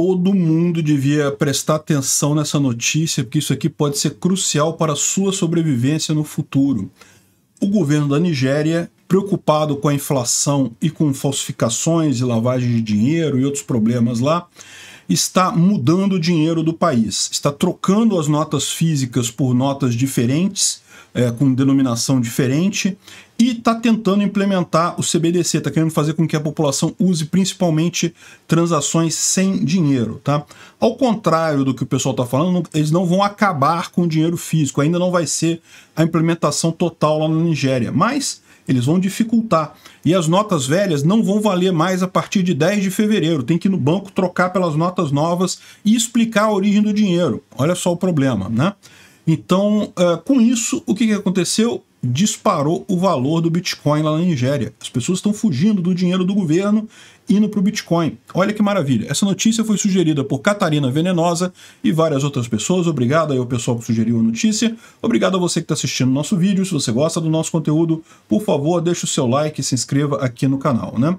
todo mundo devia prestar atenção nessa notícia, porque isso aqui pode ser crucial para a sua sobrevivência no futuro. O governo da Nigéria, preocupado com a inflação e com falsificações e lavagem de dinheiro e outros problemas lá, está mudando o dinheiro do país, está trocando as notas físicas por notas diferentes é, com denominação diferente e está tentando implementar o CBDC, está querendo fazer com que a população use principalmente transações sem dinheiro. Tá? Ao contrário do que o pessoal está falando, eles não vão acabar com o dinheiro físico, ainda não vai ser a implementação total lá na Nigéria, mas eles vão dificultar. E as notas velhas não vão valer mais a partir de 10 de fevereiro, tem que ir no banco trocar pelas notas novas e explicar a origem do dinheiro. Olha só o problema, né? Então, é, com isso, o que aconteceu? Disparou o valor do Bitcoin lá na Nigéria. As pessoas estão fugindo do dinheiro do governo indo para o Bitcoin. Olha que maravilha. Essa notícia foi sugerida por Catarina Venenosa e várias outras pessoas. Obrigado aí ao pessoal que sugeriu a notícia. Obrigado a você que está assistindo nosso vídeo. Se você gosta do nosso conteúdo, por favor, deixe o seu like e se inscreva aqui no canal, né?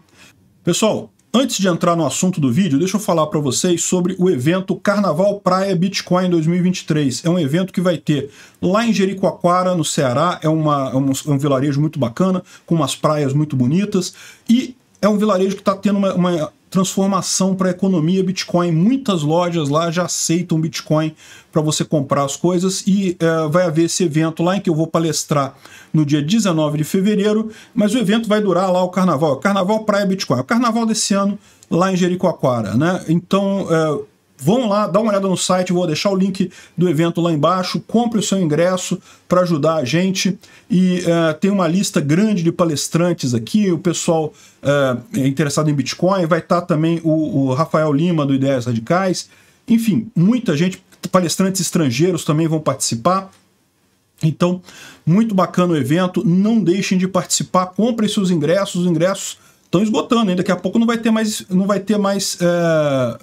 Pessoal, Antes de entrar no assunto do vídeo, deixa eu falar para vocês sobre o evento Carnaval Praia Bitcoin 2023. É um evento que vai ter lá em Jericoacoara, no Ceará. É, uma, é um, é um vilarejo muito bacana, com umas praias muito bonitas. E é um vilarejo que está tendo uma, uma transformação para a economia Bitcoin. Muitas lojas lá já aceitam Bitcoin para você comprar as coisas e uh, vai haver esse evento lá em que eu vou palestrar no dia 19 de fevereiro, mas o evento vai durar lá o carnaval. Carnaval Praia Bitcoin. É o carnaval desse ano lá em Jericoacoara, né? Então, uh, vão lá, dá uma olhada no site, vou deixar o link do evento lá embaixo, compre o seu ingresso para ajudar a gente e uh, tem uma lista grande de palestrantes aqui, o pessoal uh, interessado em Bitcoin, vai estar tá também o, o, Rafael Lima do Ideias Radicais, enfim, muita gente, palestrantes estrangeiros também vão participar, então, muito bacana o evento, não deixem de participar, comprem seus ingressos, os ingressos estão esgotando, hein? daqui a pouco não vai ter mais, não vai ter mais uh,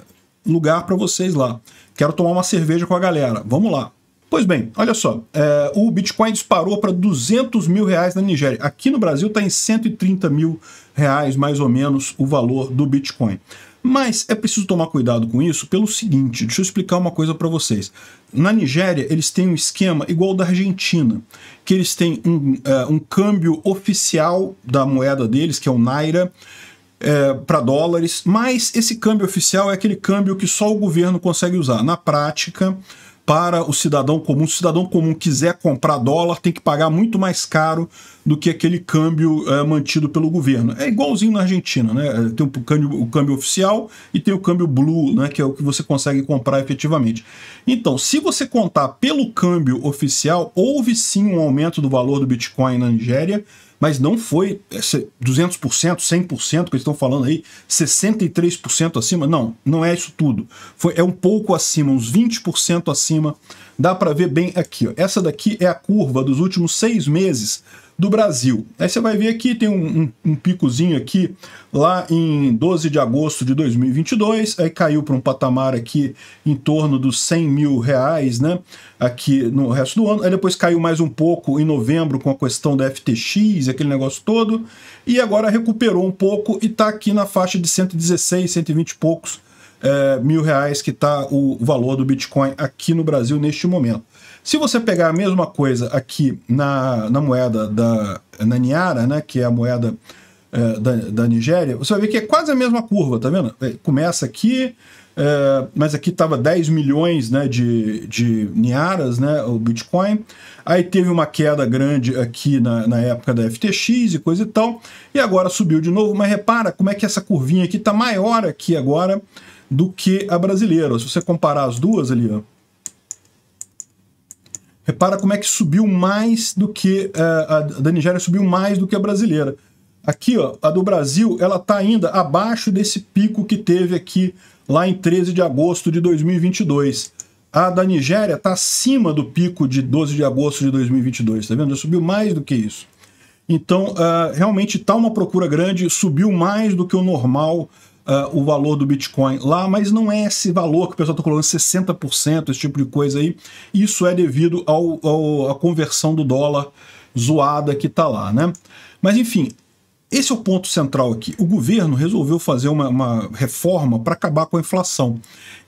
lugar para vocês lá. Quero tomar uma cerveja com a galera. Vamos lá. Pois bem, olha só, é, o Bitcoin disparou para 200 mil reais na Nigéria. Aqui no Brasil está em 130 mil reais, mais ou menos, o valor do Bitcoin. Mas é preciso tomar cuidado com isso pelo seguinte, deixa eu explicar uma coisa para vocês. Na Nigéria, eles têm um esquema igual da Argentina, que eles têm um, uh, um câmbio oficial da moeda deles, que é o Naira, é, para dólares, mas esse câmbio oficial é aquele câmbio que só o governo consegue usar. Na prática, para o cidadão comum. Se o cidadão comum quiser comprar dólar, tem que pagar muito mais caro do que aquele câmbio é, mantido pelo governo. É igualzinho na Argentina, né? É, tem o câmbio, o câmbio oficial e tem o câmbio blue, né? Que é o que você consegue comprar efetivamente. Então, se você contar pelo câmbio oficial, houve sim um aumento do valor do Bitcoin na Nigéria mas não foi 200%, é, 100% que eles estão falando aí, 63% acima. Não, não é isso tudo. Foi, é um pouco acima, uns 20% acima. Dá para ver bem aqui. Ó. Essa daqui é a curva dos últimos seis meses do Brasil. Aí você vai ver aqui, tem um, um, um picozinho aqui lá em 12 de agosto de 2022, aí caiu para um patamar aqui em torno dos 100 mil reais, né? Aqui no resto do ano. Aí depois caiu mais um pouco em novembro com a questão da FTX, aquele negócio todo. E agora recuperou um pouco e está aqui na faixa de 116, 120 e poucos é, mil reais que está o valor do Bitcoin aqui no Brasil neste momento. Se você pegar a mesma coisa aqui na, na moeda da na Niara, né, que é a moeda é, da, da Nigéria, você vai ver que é quase a mesma curva, tá vendo? É, começa aqui, é, mas aqui estava 10 milhões né, de, de Niaras, né, o Bitcoin. Aí teve uma queda grande aqui na, na época da FTX e coisa e tal. E agora subiu de novo. Mas repara como é que essa curvinha aqui está maior aqui agora do que a brasileira. Se você comparar as duas ali, ó, Repara como é que subiu mais do que eh, a, da Nigéria subiu mais do que a brasileira. Aqui, ó, a do Brasil, ela está ainda abaixo desse pico que teve aqui lá em 13 de agosto de 2022. A da Nigéria está acima do pico de 12 de agosto de 2022, tá vendo? Já subiu mais do que isso. Então, uh, realmente está uma procura grande, subiu mais do que o normal uh, o valor do Bitcoin lá, mas não é esse valor que o pessoal está colocando, 60%, esse tipo de coisa aí. Isso é devido ao, ao, à conversão do dólar zoada que está lá, né? Mas enfim, esse é o ponto central aqui. O governo resolveu fazer uma, uma reforma para acabar com a inflação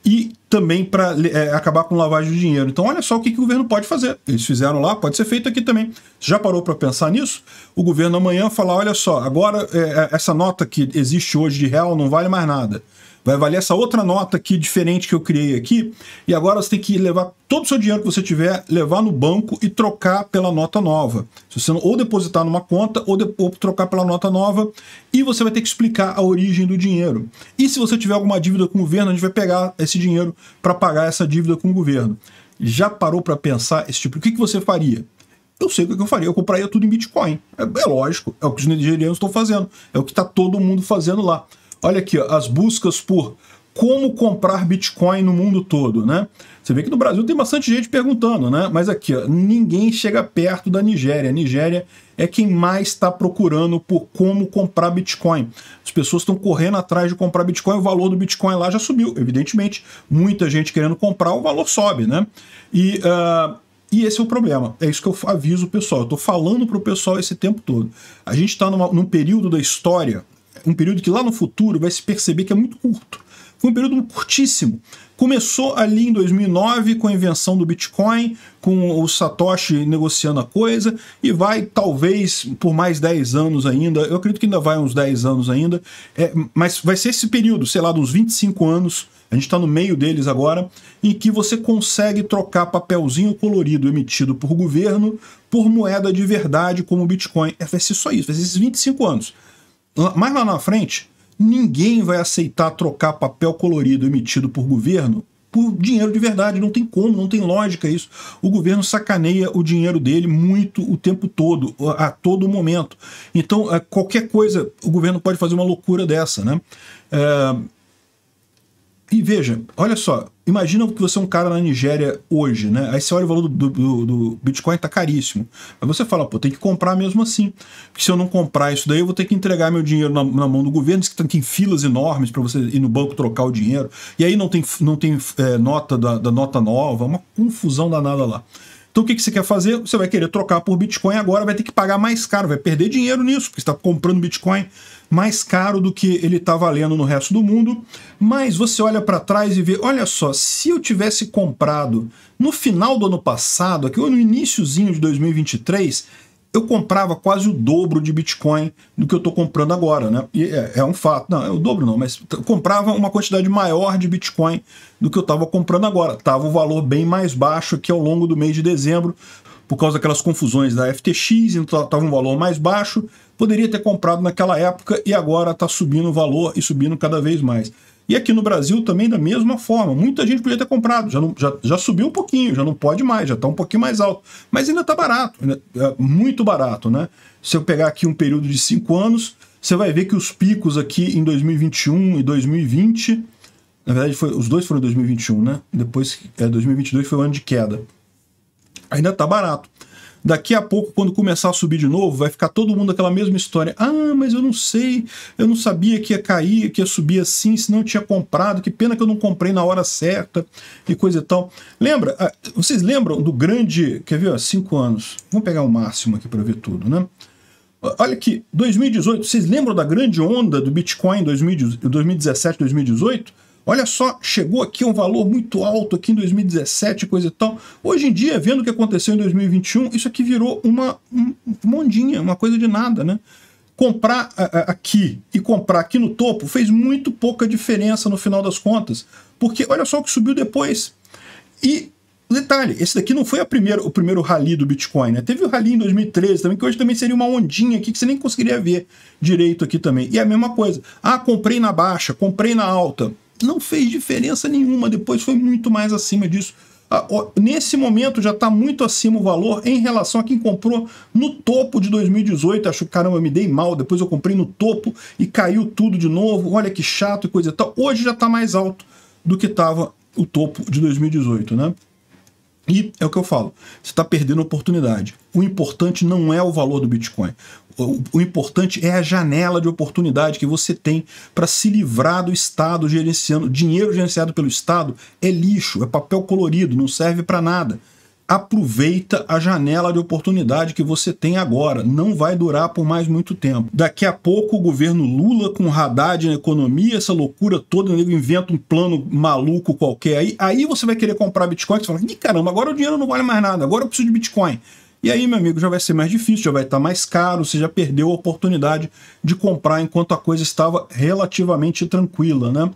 e também para é, acabar com lavagem de dinheiro. Então, olha só o que, que, o governo pode fazer. Eles fizeram lá, pode ser feito aqui também. Você já parou para pensar nisso? O governo amanhã falar: olha só, agora é, é, essa nota que existe hoje de real não vale mais nada vai valer essa outra nota aqui diferente que eu criei aqui, e agora você tem que levar todo o seu dinheiro que você tiver, levar no banco e trocar pela nota nova. Se você ou depositar numa conta ou, de, ou trocar pela nota nova, e você vai ter que explicar a origem do dinheiro. E se você tiver alguma dívida com o governo, a gente vai pegar esse dinheiro para pagar essa dívida com o governo. Já parou para pensar esse tipo? O que, que você faria? eu sei o que eu faria, eu compraria tudo em Bitcoin. É, é lógico, é o que os nigerianos estão fazendo, é o que está todo mundo fazendo lá. Olha aqui, ó, as buscas por como comprar Bitcoin no mundo todo, né? Você vê que no Brasil tem bastante gente perguntando, né? Mas aqui, ó, ninguém chega perto da Nigéria. A Nigéria é quem mais está procurando por como comprar Bitcoin. As pessoas estão correndo atrás de comprar Bitcoin, o valor do Bitcoin lá já subiu, evidentemente. Muita gente querendo comprar, o valor sobe, né? E. Uh... E esse é o problema. É isso que eu aviso o pessoal. Eu estou falando para o pessoal esse tempo todo. A gente está num período da história, um período que lá no futuro vai se perceber que é muito curto. Foi um período curtíssimo. Começou ali em 2009 com a invenção do Bitcoin, com o Satoshi negociando a coisa e vai talvez por mais 10 anos ainda. Eu acredito que ainda vai uns 10 anos ainda, é, mas vai ser esse período, sei lá, dos 25 anos. A gente está no meio deles agora, em que você consegue trocar papelzinho colorido emitido por governo por moeda de verdade como o Bitcoin. É, vai ser só isso, vai ser esses 25 anos mais lá na frente, ninguém vai aceitar trocar papel colorido emitido por governo por dinheiro de verdade. Não tem como, não tem lógica isso. O governo sacaneia o dinheiro dele muito o tempo todo, a todo momento. Então, é, qualquer coisa, o governo pode fazer uma loucura dessa, né? É e veja, olha só, imagina que você é um cara na Nigéria hoje, né? Aí você olha o valor do, do, do Bitcoin, tá caríssimo. Aí você fala, pô, tem que comprar mesmo assim. Porque se eu não comprar isso daí, eu vou ter que entregar meu dinheiro na, na mão do governo, que tem tá filas enormes para você ir no banco trocar o dinheiro. E aí não tem, não tem é, nota da, da nota nova, uma confusão danada lá. Então o que, que você quer fazer? Você vai querer trocar por Bitcoin agora, vai ter que pagar mais caro, vai perder dinheiro nisso, porque você está comprando Bitcoin mais caro do que ele está valendo no resto do mundo, mas você olha para trás e vê, olha só, se eu tivesse comprado no final do ano passado, aqui ou no iníciozinho de 2023, eu comprava quase o dobro de Bitcoin do que eu estou comprando agora, né? E é, é, um fato, não, é o dobro não, mas comprava uma quantidade maior de Bitcoin do que eu estava comprando agora. Tava o valor bem mais baixo aqui ao longo do mês de dezembro, por causa daquelas confusões da FTX, então estava tá, um valor mais baixo, poderia ter comprado naquela época e agora está subindo o valor e subindo cada vez mais. E aqui no Brasil também da mesma forma. Muita gente podia ter comprado, já, não, já, já subiu um pouquinho, já não pode mais, já está um pouquinho mais alto. Mas ainda está barato, ainda, é muito barato, né? Se eu pegar aqui um período de 5 anos, você vai ver que os picos aqui em 2021 e 2020, na verdade foi, os dois foram em 2021, né? Depois, é, 2022 foi o ano de queda. Ainda tá barato. Daqui a pouco, quando começar a subir de novo, vai ficar todo mundo aquela mesma história. Ah, mas eu não sei, eu não sabia que ia cair, que ia subir assim, se não tinha comprado, que pena que eu não comprei na hora certa e coisa e tal. Lembra? Ah, vocês lembram do grande. Quer ver? cinco anos. Vamos pegar o máximo aqui para ver tudo, né? Olha aqui, 2018. Vocês lembram da grande onda do Bitcoin 2017, 2018? Olha só, chegou aqui um valor muito alto aqui em 2017, coisa e tal. Hoje em dia, vendo o que aconteceu em 2021, isso aqui virou uma ondinha, mondinha, uma coisa de nada, né? Comprar aqui e comprar aqui no topo fez muito pouca diferença no final das contas, porque olha só o que subiu depois. E detalhe, esse daqui não foi primeira, o primeiro rally do Bitcoin, né? Teve o rally em 2013 também, que hoje também seria uma ondinha aqui que você nem conseguiria ver direito aqui também. E é a mesma coisa. Ah, comprei na baixa, comprei na alta não fez diferença nenhuma, depois foi muito mais acima disso. Ah, nesse momento já está muito acima o valor em relação a quem comprou no topo de 2018. Acho que caramba, eu me dei mal. Depois eu comprei no topo e caiu tudo de novo. Olha que chato e coisa e tal. Hoje já está mais alto do que estava o topo de 2018, né? E é o que eu falo, você está perdendo oportunidade. O importante não é o valor do Bitcoin o, importante é a janela de oportunidade que você tem para se livrar do Estado gerenciando. Dinheiro gerenciado pelo Estado é lixo, é papel colorido, não serve para nada aproveita a janela de oportunidade que você tem agora. Não vai durar por mais muito tempo. Daqui a pouco o governo Lula com Haddad na economia, essa loucura toda, ele inventa um plano maluco qualquer aí. Aí você vai querer comprar Bitcoin, você fala, Ih, caramba, agora o dinheiro não vale mais nada, agora eu preciso de Bitcoin. E aí, meu amigo, já vai ser mais difícil, já vai estar tá mais caro, você já perdeu a oportunidade de comprar enquanto a coisa estava relativamente tranquila, né?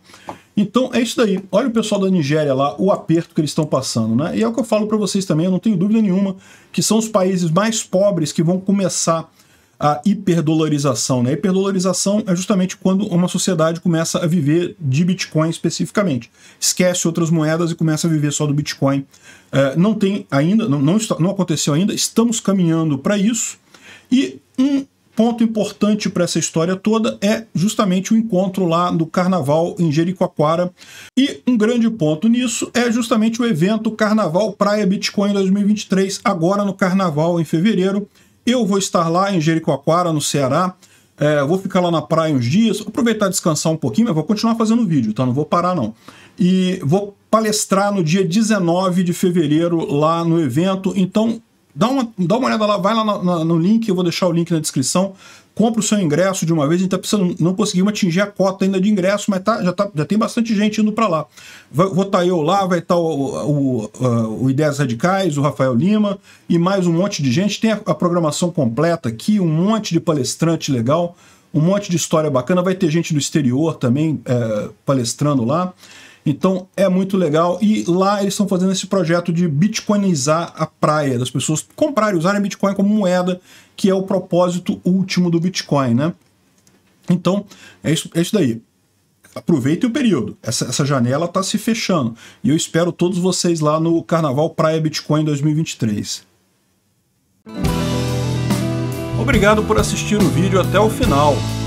Então é isso daí. Olha o pessoal da Nigéria lá, o aperto que eles estão passando, né? E é o que eu falo para vocês também, eu não tenho dúvida nenhuma que são os países mais pobres que vão começar a hiperdolarização. Né? A hiperdolarização é justamente quando uma sociedade começa a viver de Bitcoin especificamente. Esquece outras moedas e começa a viver só do Bitcoin. É, não tem ainda, não, não, está, não aconteceu ainda, estamos caminhando para isso. E um ponto importante para essa história toda é justamente o encontro lá do Carnaval em Jericoacoara. E um grande ponto nisso é justamente o evento Carnaval Praia Bitcoin 2023, agora no Carnaval em fevereiro. Eu vou estar lá em Jericoacoara, no Ceará. É, vou ficar lá na praia uns dias, aproveitar descansar um pouquinho, mas vou continuar fazendo vídeo, tá? Não vou parar, não. E vou palestrar no dia 19 de fevereiro lá no evento. Então, Dá uma, dá uma olhada lá, vai lá no, no, no link, eu vou deixar o link na descrição. Compra o seu ingresso de uma vez, a gente tá precisando, não conseguimos atingir a cota ainda de ingresso, mas tá, já, tá, já tem bastante gente indo para lá. Vai, vou estar tá eu lá, vai estar tá o, o, o, ah, o, Ideias Radicais, o Rafael Lima e mais um monte de gente. Tem a, a programação completa aqui, um monte de palestrante legal, um monte de história bacana. Vai ter gente do exterior também é, palestrando lá. Então é muito legal. E lá eles estão fazendo esse projeto de bitcoinizar a praia, das pessoas comprarem, usarem Bitcoin como moeda, que é o propósito último do Bitcoin, né? Então, é isso, é isso daí. Aproveitem o período. Essa, essa janela está se fechando. E eu espero todos vocês lá no Carnaval Praia Bitcoin 2023. Obrigado por assistir o vídeo até o final.